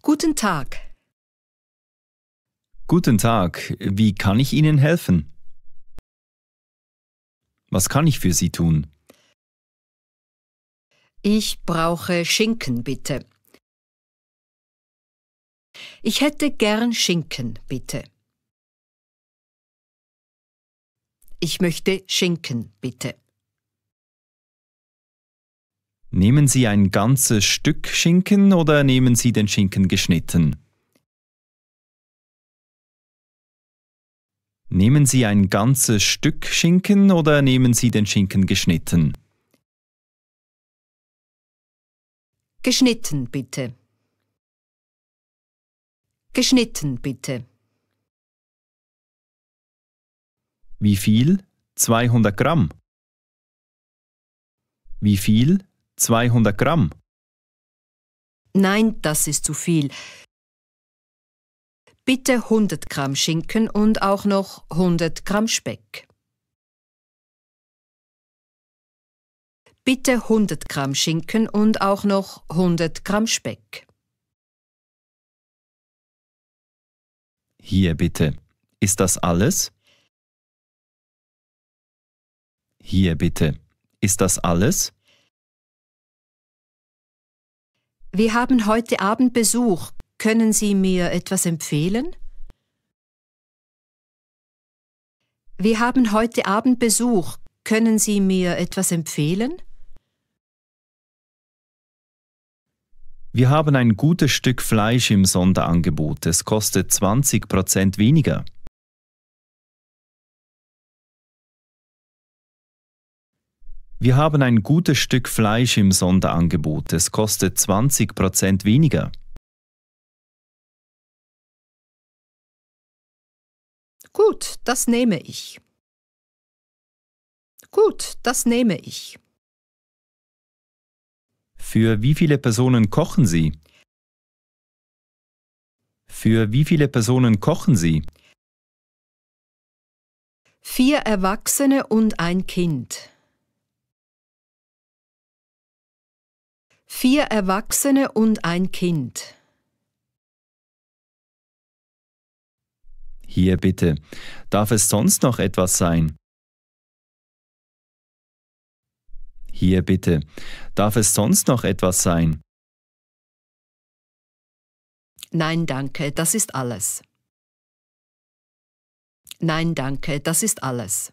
Guten Tag. Guten Tag, wie kann ich Ihnen helfen? Was kann ich für Sie tun? Ich brauche Schinken, bitte. Ich hätte gern Schinken, bitte. Ich möchte Schinken, bitte. Nehmen Sie ein ganzes Stück Schinken oder nehmen Sie den Schinken geschnitten? Nehmen Sie ein ganzes Stück Schinken oder nehmen Sie den Schinken geschnitten? Geschnitten bitte. Geschnitten bitte. Wie viel? 200 Gramm. Wie viel? 200 Gramm. Nein, das ist zu viel. Bitte 100 Gramm Schinken und auch noch 100 Gramm Speck. Bitte 100 Gramm Schinken und auch noch 100 Gramm Speck. Hier bitte. Ist das alles? Hier bitte. Ist das alles? Wir haben heute Abend Besuch. Können Sie mir etwas empfehlen? Wir haben heute Abend Besuch. Können Sie mir etwas empfehlen? Wir haben ein gutes Stück Fleisch im Sonderangebot. Es kostet 20 weniger. Wir haben ein gutes Stück Fleisch im Sonderangebot. Es kostet 20% Prozent weniger. Gut, das nehme ich. Gut, das nehme ich. Für wie viele Personen kochen Sie? Für wie viele Personen kochen Sie? Vier Erwachsene und ein Kind. Vier Erwachsene und ein Kind. Hier bitte. Darf es sonst noch etwas sein? Hier bitte. Darf es sonst noch etwas sein? Nein, danke, das ist alles. Nein, danke, das ist alles.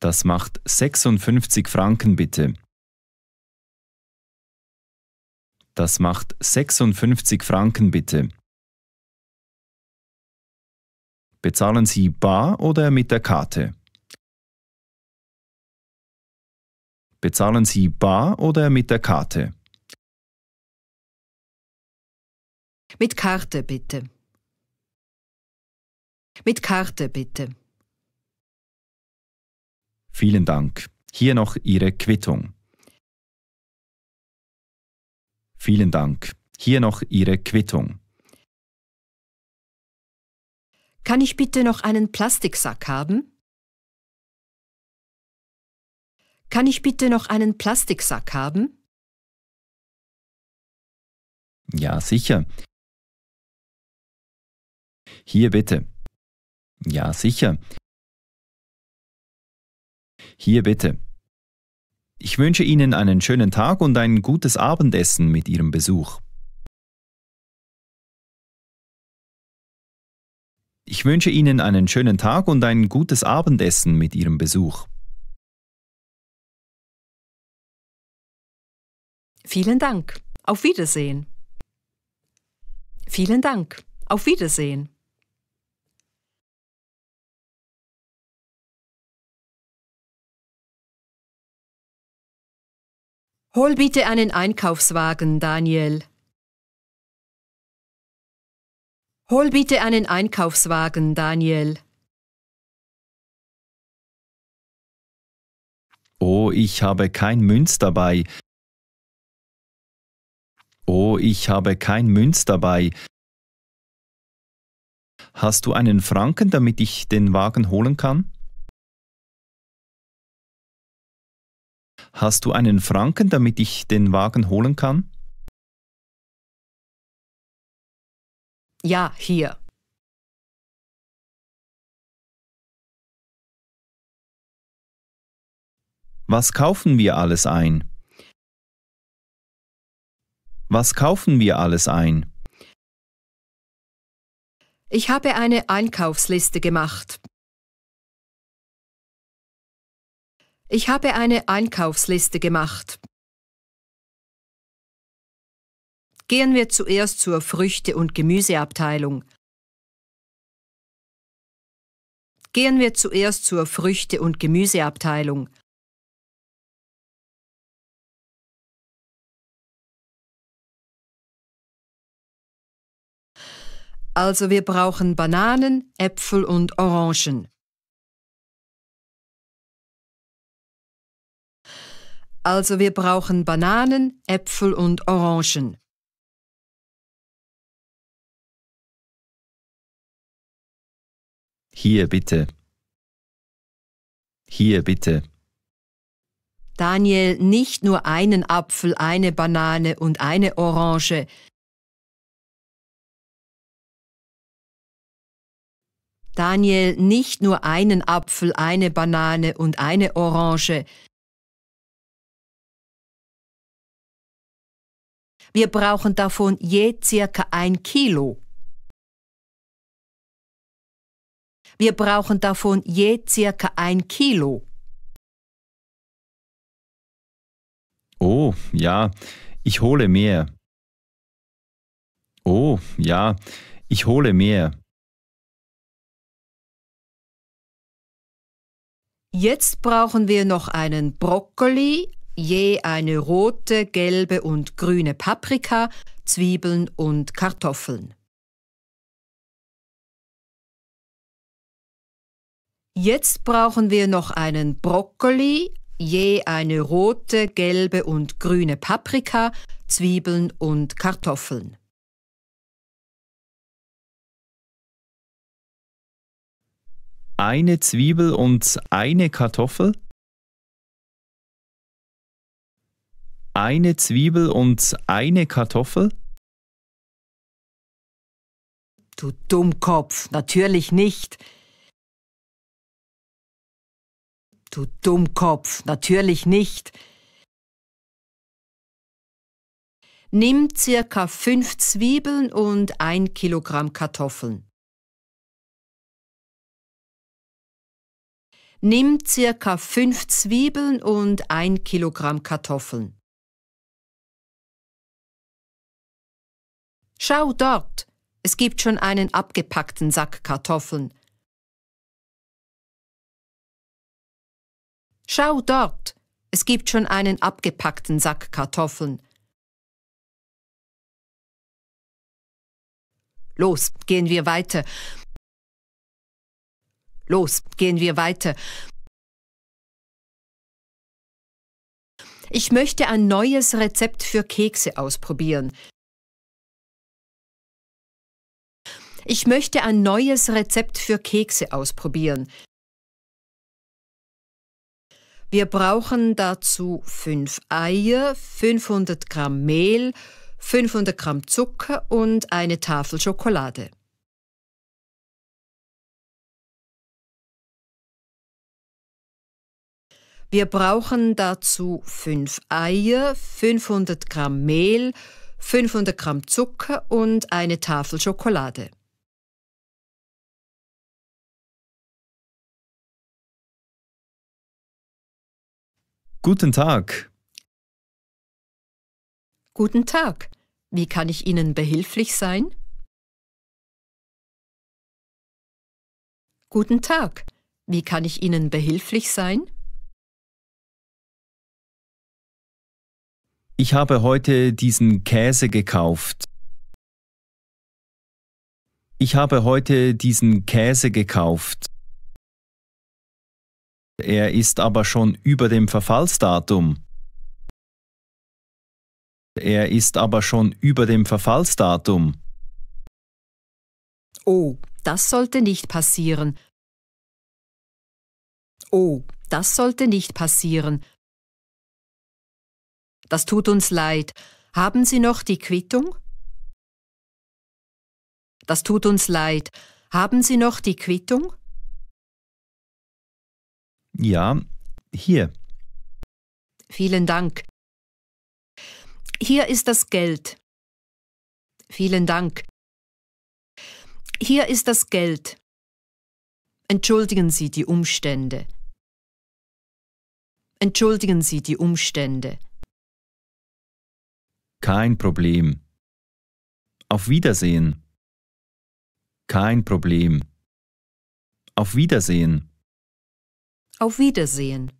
Das macht 56 Franken bitte. Das macht 56 Franken bitte. Bezahlen Sie bar oder mit der Karte? Bezahlen Sie bar oder mit der Karte? Mit Karte bitte. Mit Karte bitte. Vielen Dank. Hier noch Ihre Quittung. Vielen Dank. Hier noch Ihre Quittung. Kann ich bitte noch einen Plastiksack haben? Kann ich bitte noch einen Plastiksack haben? Ja, sicher. Hier bitte. Ja, sicher. Hier bitte. Ich wünsche Ihnen einen schönen Tag und ein gutes Abendessen mit Ihrem Besuch. Ich wünsche Ihnen einen schönen Tag und ein gutes Abendessen mit Ihrem Besuch. Vielen Dank. Auf Wiedersehen. Vielen Dank. Auf Wiedersehen. Hol bitte einen Einkaufswagen, Daniel. Hol bitte einen Einkaufswagen, Daniel. Oh, ich habe kein Münz dabei. Oh, ich habe kein Münz dabei. Hast du einen Franken, damit ich den Wagen holen kann? Hast du einen Franken, damit ich den Wagen holen kann? Ja, hier. Was kaufen wir alles ein? Was kaufen wir alles ein? Ich habe eine Einkaufsliste gemacht. Ich habe eine Einkaufsliste gemacht. Gehen wir zuerst zur Früchte- und Gemüseabteilung. Gehen wir zuerst zur Früchte- und Gemüseabteilung. Also wir brauchen Bananen, Äpfel und Orangen. Also wir brauchen Bananen, Äpfel und Orangen. Hier bitte. Hier bitte. Daniel, nicht nur einen Apfel, eine Banane und eine Orange. Daniel, nicht nur einen Apfel, eine Banane und eine Orange. Wir brauchen davon je circa ein Kilo. Wir brauchen davon je circa ein Kilo. Oh, ja, ich hole mehr. Oh, ja, ich hole mehr. Jetzt brauchen wir noch einen Brokkoli, je eine rote, gelbe und grüne Paprika, Zwiebeln und Kartoffeln. Jetzt brauchen wir noch einen Brokkoli, je eine rote, gelbe und grüne Paprika, Zwiebeln und Kartoffeln. Eine Zwiebel und eine Kartoffel? eine Zwiebel und eine Kartoffel? Du Dummkopf, natürlich nicht. Du Dummkopf, natürlich nicht. Nimm circa fünf Zwiebeln und ein Kilogramm Kartoffeln. Nimm circa fünf Zwiebeln und ein Kilogramm Kartoffeln. Schau dort, es gibt schon einen abgepackten Sack Kartoffeln. Schau dort, es gibt schon einen abgepackten Sack Kartoffeln. Los, gehen wir weiter. Los, gehen wir weiter. Ich möchte ein neues Rezept für Kekse ausprobieren. Ich möchte ein neues Rezept für Kekse ausprobieren. Wir brauchen dazu 5 Eier, 500 Gramm Mehl, 500 Gramm Zucker und eine Tafel Schokolade. Wir brauchen dazu 5 Eier, 500 Gramm Mehl, 500 Gramm Zucker und eine Tafel Schokolade. Guten Tag. Guten Tag. Wie kann ich Ihnen behilflich sein? Guten Tag. Wie kann ich Ihnen behilflich sein? Ich habe heute diesen Käse gekauft. Ich habe heute diesen Käse gekauft. Er ist aber schon über dem Verfallsdatum. Er ist aber schon über dem Verfallsdatum. Oh, das sollte nicht passieren. Oh, das sollte nicht passieren. Das tut uns leid. Haben Sie noch die Quittung? Das tut uns leid. Haben Sie noch die Quittung? Ja, hier. Vielen Dank. Hier ist das Geld. Vielen Dank. Hier ist das Geld. Entschuldigen Sie die Umstände. Entschuldigen Sie die Umstände. Kein Problem. Auf Wiedersehen. Kein Problem. Auf Wiedersehen. Auf Wiedersehen.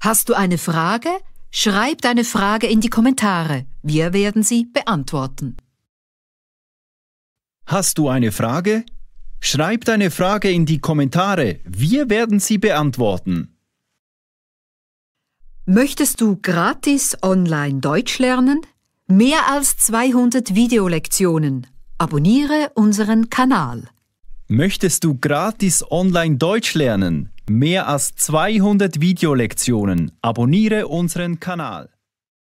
Hast du eine Frage? Schreib deine Frage in die Kommentare. Wir werden sie beantworten. Hast du eine Frage? Schreib deine Frage in die Kommentare. Wir werden sie beantworten. Möchtest du gratis online Deutsch lernen? Mehr als 200 Videolektionen Abonniere unseren Kanal. Möchtest du gratis online Deutsch lernen? Mehr als 200 Videolektionen. Abonniere unseren Kanal.